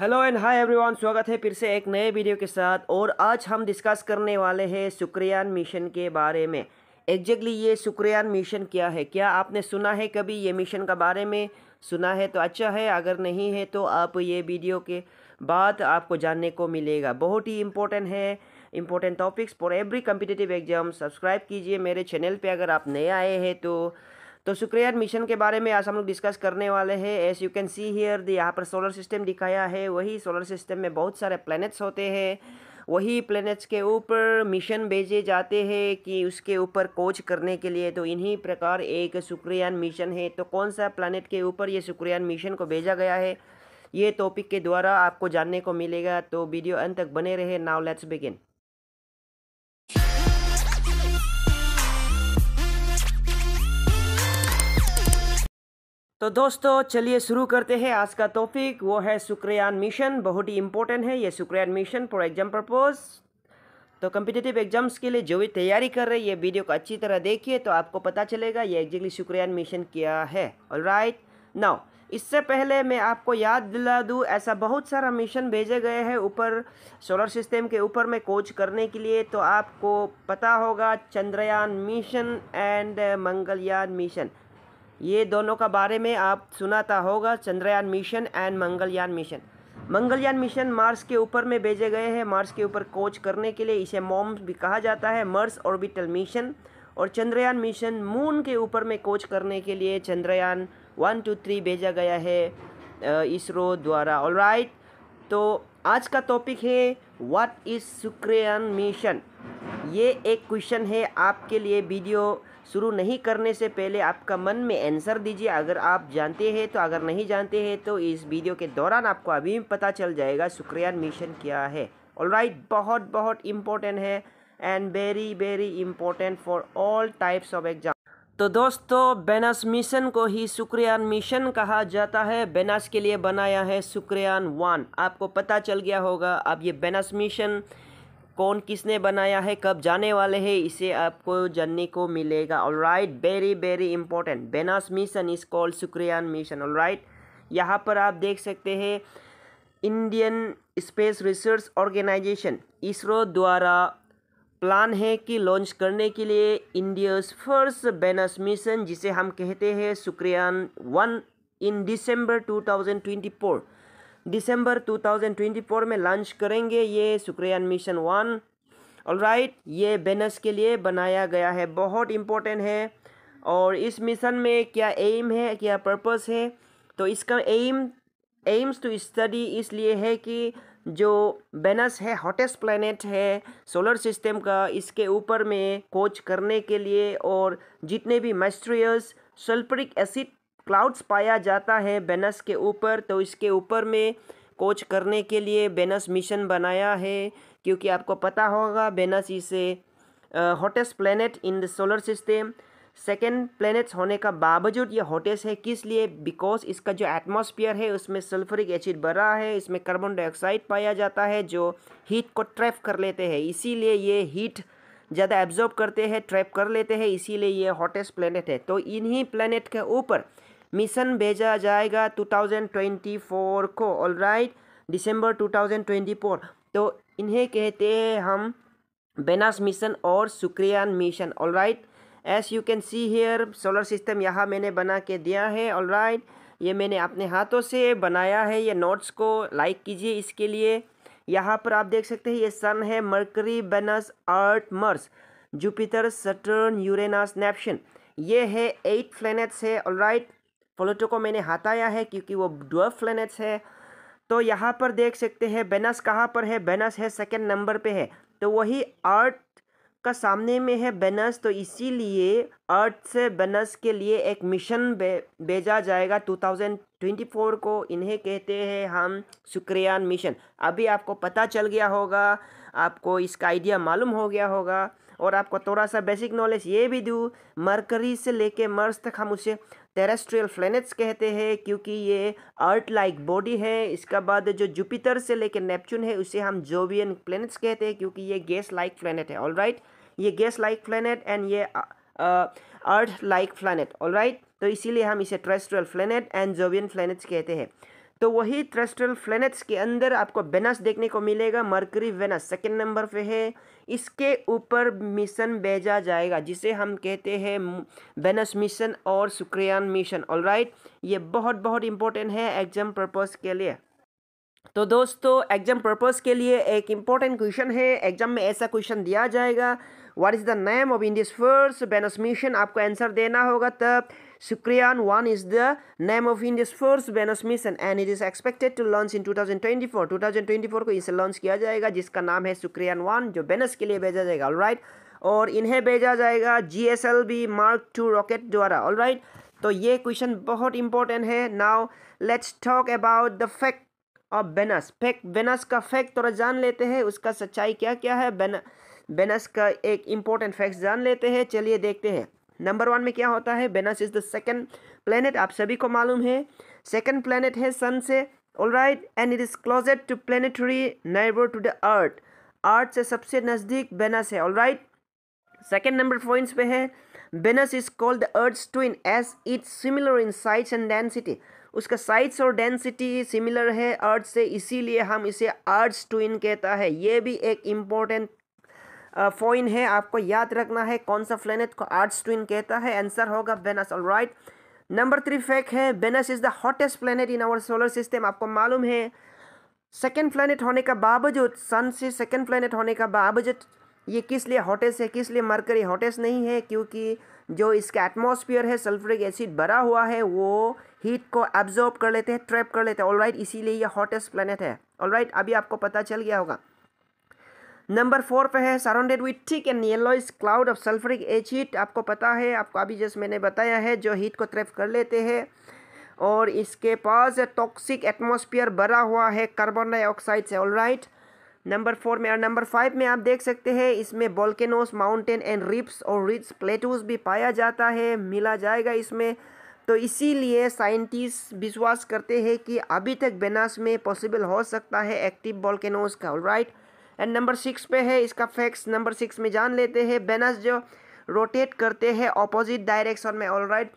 Hello and hi everyone स्वागत है फिर से एक नए वीडियो के साथ और आज हम डिस्कस करने वाले हैं शुक्रयान मिशन के बारे में एग्जैक्टली ये शुक्रयान मिशन क्या है क्या आपने सुना है कभी ये मिशन के बारे में सुना है तो अच्छा है अगर नहीं है तो आप ये वीडियो के बाद आपको जानने को मिलेगा बहुत ही इम्पोर्टेंट है important topics for every competitive exam subscribe कीजिए मेरे चैनल पर अगर आप नए आए हैं तो तो शुक्रियर मिशन के बारे में आज हम लोग डिस्कस करने वाले हैं as you can see here यहाँ पर सोलर सिस्टम दिखाया है वही सोलर सिस्टम में बहुत सारे प्लैनेट्स होते हैं वही प्लैनेट्स के ऊपर मिशन भेजे जाते हैं कि उसके ऊपर कोच करने के लिए तो इन्हीं प्रकार एक शुक्रियान मिशन है तो कौन सा प्लानट के ऊपर ये शुक्रियान मिशन को भेजा गया है ये टॉपिक के द्वारा आपको जानने को मिलेगा तो वीडियो अंत तक बने रहे नाउ लेट्स बिगिन तो दोस्तों चलिए शुरू करते हैं आज का टॉपिक वो है शुक्रयान मिशन बहुत ही इंपॉर्टेंट है ये Shukrayaan mission for exam purpose तो कम्पिटेटिव एग्जाम्स के लिए जो भी तैयारी कर रहे हैं ये वीडियो को अच्छी तरह देखिए तो आपको पता चलेगा ये एग्जैक्टली शुक्रयान मिशन क्या है और राइट नाउ इससे पहले मैं आपको याद दिला दूँ ऐसा बहुत सारा मिशन भेजे गए हैं ऊपर सोलर सिस्टम के ऊपर में कोच करने के लिए तो आपको पता होगा Chandrayaan mission and Mangalyaan mission ये दोनों का बारे में आप सुनाता होगा Chandrayaan mission and Mangalyaan mission Mangalyaan mission Mars के ऊपर में भेजे गए हैं मार्स के ऊपर कोच करने के लिए इसे मोम भी कहा जाता है मर्स ऑर्बिटल मिशन और चंद्रयान मिशन मून के ऊपर में कोच करने के लिए चंद्रयान वन टू थ्री भेजा गया है इसरो द्वारा ऑल राइट तो आज का टॉपिक है व्हाट इज़ सुक्रयान मिशन ये एक क्वेश्चन है आपके लिए वीडियो शुरू नहीं करने से पहले आपका मन में आंसर दीजिए अगर आप जानते हैं तो अगर नहीं जानते हैं तो इस वीडियो के दौरान आपको अभी पता चल जाएगा शुक्रियान मिशन क्या है ऑल राइट right, बहुत बहुत इम्पोर्टेंट है and very very important for all types of exam तो दोस्तों बेनास मिशन को ही शुक्रयान मिशन कहा जाता है बेनास के लिए बनाया है शुक्रयान वन आपको पता चल गया होगा अब ये बेनास मिशन कौन किसने बनाया है कब जाने वाले हैं इसे आपको जानने को मिलेगा और right very very important Venus mission is called Shukrayaan mission और राइट यहाँ पर आप देख सकते हैं Indian Space Research Organisation ISRO द्वारा प्लान है कि लॉन्च करने के लिए इंडियाज फर्स्ट बेनस मिशन जिसे हम कहते हैं सुक्रियान वन इन दिसंबर टू दिसंबर 2024 में लॉन्च करेंगे ये Shukrayaan mission one all right ये बेनस के लिए बनाया गया है बहुत इम्पोर्टेंट है और इस मिशन में क्या एम है क्या पर्पस है तो इसका एम एम्स टू स्टडी इसलिए है कि जो बेनस है हॉटेस्ट प्लानट है सोलर सिस्टम का इसके ऊपर में कोच करने के लिए और जितने भी मैस्ट्रियस सल्फरिक एसिड क्लाउड्स पाया जाता है बेनस के ऊपर तो इसके ऊपर में कोच करने के लिए बेनस मिशन बनाया है क्योंकि आपको पता होगा बेनस इसे hottest planet in the solar system second planets होने का बावजूद ये हॉटेस्ट है किस लिए बिकॉज इसका जो एटमॉस्फेयर है उसमें सल्फरिक एसिड भरा है इसमें कार्बन डाइऑक्साइड पाया जाता है जो हीट को ट्रैप कर लेते हैं इसीलिए ये हीट ज़्यादा एब्जॉर्ब करते हैं ट्रैप कर लेते हैं इसीलिए ये हॉटेस्ट प्लैनेट है तो इन्हीं प्लैनेट के ऊपर मिशन भेजा जाएगा 2024 को ऑल राइट दिसंबर 2024 तो इन्हें कहते हैं हम बेनास मिशन और Shukrayaan mission all right as you can see here solar system यहाँ मैंने बना के दिया है ऑल राइट ये मैंने अपने हाथों से बनाया है ये नोट्स को लाइक कीजिए इसके लिए यहाँ पर आप देख सकते हैं ये सन है Mercury Venus Earth Mars Jupiter Saturn Uranus Neptune ये है एट प्लैनेट्स है ऑल राइट प्लूटो को मैंने हटाया है क्योंकि वो डुअल प्लैनेट्स है तो यहाँ पर देख सकते हैं बेनस कहाँ पर है बेनस है सेकेंड नंबर पे है तो वही अर्थ का सामने में है बेनस तो इसीलिए अर्थ से बेनस के लिए एक मिशन बे, भेजा जाएगा 2024 को इन्हें कहते हैं हम शुक्रियान मिशन अभी आपको पता चल गया होगा आपको इसका आइडिया मालूम हो गया होगा और आपको थोड़ा सा बेसिक नॉलेज ये भी दूँ मरकरी से लेके मर्स तक हम उसे टेरेस्ट्रियल प्लैनेट्स कहते हैं क्योंकि ये अर्थ लाइक बॉडी है इसका बाद जो जुपिटर से लेके नेपच्यून है उसे हम जोवियन प्लैनेट्स कहते हैं क्योंकि ये गैस लाइक प्लैनेट है ऑल right? ये गैस लाइक प्लैनेट एंड ये earth like planet all right तो इसीलिए हम इसे terrestrial planet and Jovian planets कहते हैं तो वही थ्रेस्ट्रल फ्लैनेट्स के अंदर आपको बेनस देखने को मिलेगा मरकरी वेनस सेकेंड नंबर पे है इसके ऊपर मिशन भेजा जाएगा जिसे हम कहते हैं बेनस मिशन और शुक्रयान मिशन ऑल राइट ये बहुत बहुत इंपॉर्टेंट है एग्जाम पर्पज़ के लिए तो दोस्तों एग्जाम पर्पज़ के लिए एक इम्पॉर्टेंट क्वेश्चन है एग्जाम में ऐसा क्वेश्चन दिया जाएगा what is the name of India's first Venus mission आपको आंसर देना होगा तब Sukriyan 1 is the name of India's first Venus mission and it is expected to launch in 2024. 2024 को इसे लॉन्च किया जाएगा जिसका नाम है सुक्रियान 1 जो वेनस के लिए भेजा जाएगा ऑलराइट और इन्हें भेजा जाएगा G S L V mark two rocket द्वारा ऑल राइट तो ये क्वेश्चन बहुत इंपॉर्टेंट है now let's talk about the fact of Venus fact Venus का फैक्ट थोड़ा जान लेते हैं उसका सच्चाई क्या क्या है बेनस का एक इम्पोर्टेंट फैक्ट जान लेते हैं चलिए देखते हैं नंबर वन में क्या होता है Venus is the second planet आप सभी को मालूम है सेकेंड प्लेनेट है सन से all right and it is closest to planetary neighbour to the earth earth से सबसे नज़दीक बेनस है all right second number points पे है Venus is called the earth twin as it similar in size and density उसका size और density similar है earth से इसीलिए हम इसे अर्थ ट्विन कहता है ये भी एक इम्पॉर्टेंट फॉइन है आपको याद रखना है कौन सा प्लेनेट को आर्ट्स ट्विन कहता है आंसर होगा Venus all right number three fact है Venus is the hottest planet in our solar system आपको मालूम है सेकेंड प्लानट होने का बावजूद सन से सेकेंड प्लानट होने का बावजूद ये किस लिए हॉटेस्ट है किस लिए मरकरी हॉटेस्ट नहीं है क्योंकि जो इसका एटमॉस्फेयर है सल्फ्यूरिक एसिड भरा हुआ है वो हीट को एब्जॉर्ब कर लेते हैं ट्रैप कर लेते हैं ऑलराइट इसीलिए ये हॉटेस्ट प्लानट है ऑलराइट अभी आपको पता चल गया होगा नंबर फोर पे है surrounded with thick and yellowish cloud of sulphuric acid आपको पता है आपको अभी जैसे मैंने बताया है जो हीट को ट्रेफ कर लेते हैं और इसके पास टॉक्सिक एटमोसफियर भरा हुआ है कार्बन डाइऑक्साइड से ऑल राइट नंबर फोर में और नंबर फाइव में आप देख सकते हैं इसमें बॉल्केनोस माउंटेन एंड रिप्स और रिप्स प्लेटूस भी पाया जाता है मिला जाएगा इसमें तो इसीलिए साइंटिस्ट विश्वास करते हैं कि अभी तक बेनास में पॉसिबल हो सकता है एक्टिव बॉल्केनोस का right right? And number six पे है इसका फैक्स नंबर सिक्स में जान लेते हैं बैनर्स जो रोटेट करते हैं ऑपोजिट डायरेक्शन में ऑल राइट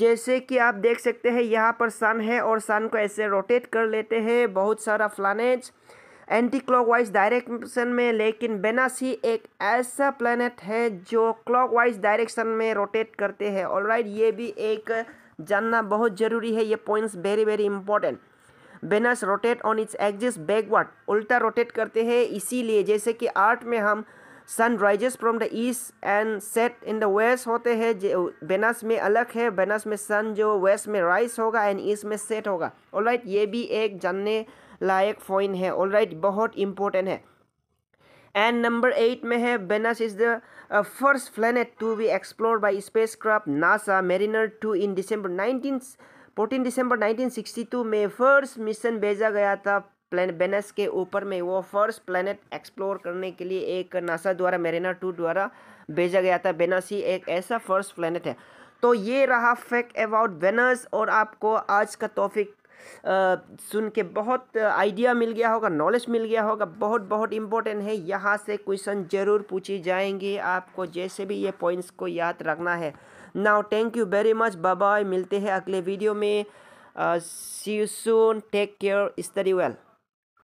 जैसे कि आप देख सकते हैं यहाँ पर सन है और सन को ऐसे रोटेट कर लेते हैं बहुत सारा प्लानट्स एंटी क्लॉकवाइज डायरेक्शन में लेकिन बेनास ही एक ऐसा प्लानट है जो क्लॉकवाइज डायरेक्शन में रोटेट करते हैं ऑल ये भी एक जानना बहुत ज़रूरी है ये points very very important Venus rotate on its axis backward उल्टा रोटेट करते हैं इसीलिए जैसे कि आर्ट में हम sun rises from the east and set in the west होते हैं बेनस में अलग है बेनस में सन जो वेस्ट में राइज होगा एंड ईस्ट में सेट होगा ऑल right, ये भी एक जानने लायक पॉइंट है ऑल right, बहुत इंपॉर्टेंट है एंड नंबर एट में है Venus is the first planet to be explore by space craft NASA Mariner two in December nineteen 14 December 1962 में फर्स्ट मिशन भेजा गया था प्लान बेनस के ऊपर में वो फर्स्ट प्लानट एक्सप्लोर करने के लिए एक नासा द्वारा मेरेना टू द्वारा भेजा गया था बेनस ही एक ऐसा फर्स्ट प्लानट है तो ये रहा फैक्ट अबाउट बेनस और आपको आज का टॉपिक सुन के बहुत आइडिया मिल गया होगा नॉलेज मिल गया होगा बहुत बहुत इम्पोर्टेंट है यहाँ से क्वेश्चन ज़रूर पूछी जाएंगी आपको जैसे भी ये पॉइंट्स को याद रखना है now thank you very much bye मिलते हैं अगले वीडियो में see you soon take care study well